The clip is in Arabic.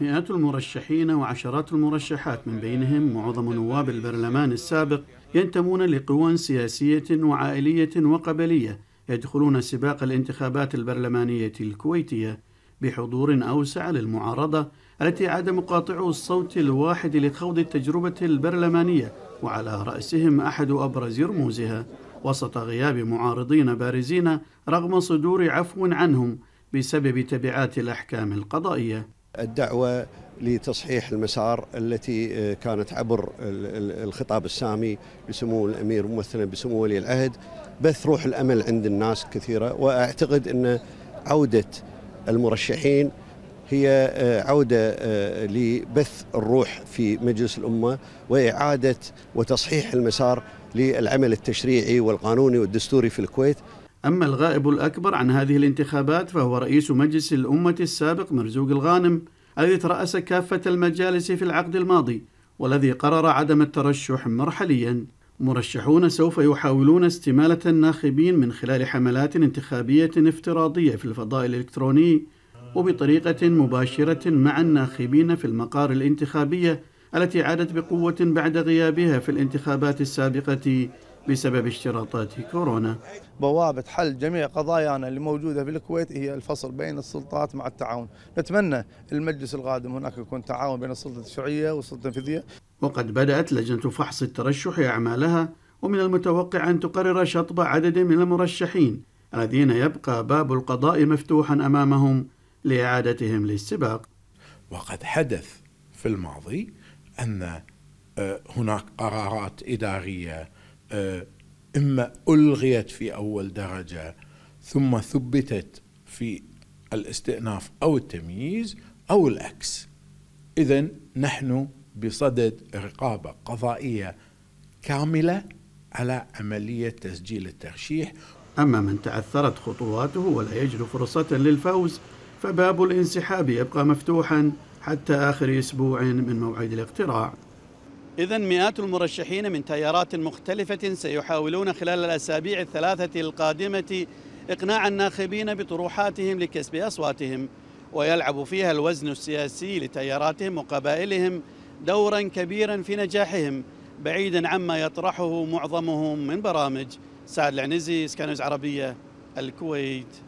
مئات المرشحين وعشرات المرشحات من بينهم معظم نواب البرلمان السابق ينتمون لقوى سياسية وعائلية وقبلية يدخلون سباق الانتخابات البرلمانية الكويتية بحضور أوسع للمعارضة التي عاد مقاطعو الصوت الواحد لخوض التجربة البرلمانية وعلى رأسهم أحد أبرز رموزها وسط غياب معارضين بارزين رغم صدور عفو عنهم بسبب تبعات الأحكام القضائية الدعوة لتصحيح المسار التي آه، كانت عبر الخطاب السامي لسمو الامير ممثلا بسمو ولي العهد بث روح الامل عند الناس كثيره واعتقد ان عوده المرشحين هي آه، عوده آه، لبث الروح في مجلس الامه واعاده وتصحيح المسار للعمل التشريعي والقانوني والدستوري في الكويت أما الغائب الأكبر عن هذه الانتخابات فهو رئيس مجلس الأمة السابق مرزوق الغانم الذي ترأس كافة المجالس في العقد الماضي والذي قرر عدم الترشح مرحليا مرشحون سوف يحاولون استمالة الناخبين من خلال حملات انتخابية افتراضية في الفضاء الإلكتروني وبطريقة مباشرة مع الناخبين في المقار الانتخابية التي عادت بقوة بعد غيابها في الانتخابات السابقة بسبب اشتراطات كورونا بوابة حل جميع قضايانا اللي موجودة في الكويت هي الفصل بين السلطات مع التعاون نتمنى المجلس القادم هناك يكون تعاون بين السلطة الشرعية والسلطة التنفيذية وقد بدأت لجنة فحص الترشح أعمالها ومن المتوقع أن تقرر شطب عدد من المرشحين الذين يبقى باب القضاء مفتوحا أمامهم لإعادتهم للسباق وقد حدث في الماضي ان آه، هناك قرارات اداريه آه، اما الغيت في اول درجه ثم ثبتت في الاستئناف او التمييز او العكس. اذا نحن بصدد رقابه قضائيه كامله على عمليه تسجيل الترشيح. اما من تعثرت خطواته ولا يجد فرصه للفوز فباب الانسحاب يبقى مفتوحا حتى آخر أسبوع من موعد الاقتراع إذا مئات المرشحين من تيارات مختلفة سيحاولون خلال الأسابيع الثلاثة القادمة إقناع الناخبين بطروحاتهم لكسب أصواتهم ويلعب فيها الوزن السياسي لتياراتهم وقبائلهم دورا كبيرا في نجاحهم بعيدا عما يطرحه معظمهم من برامج سعد العنزي سكانوز عربية الكويت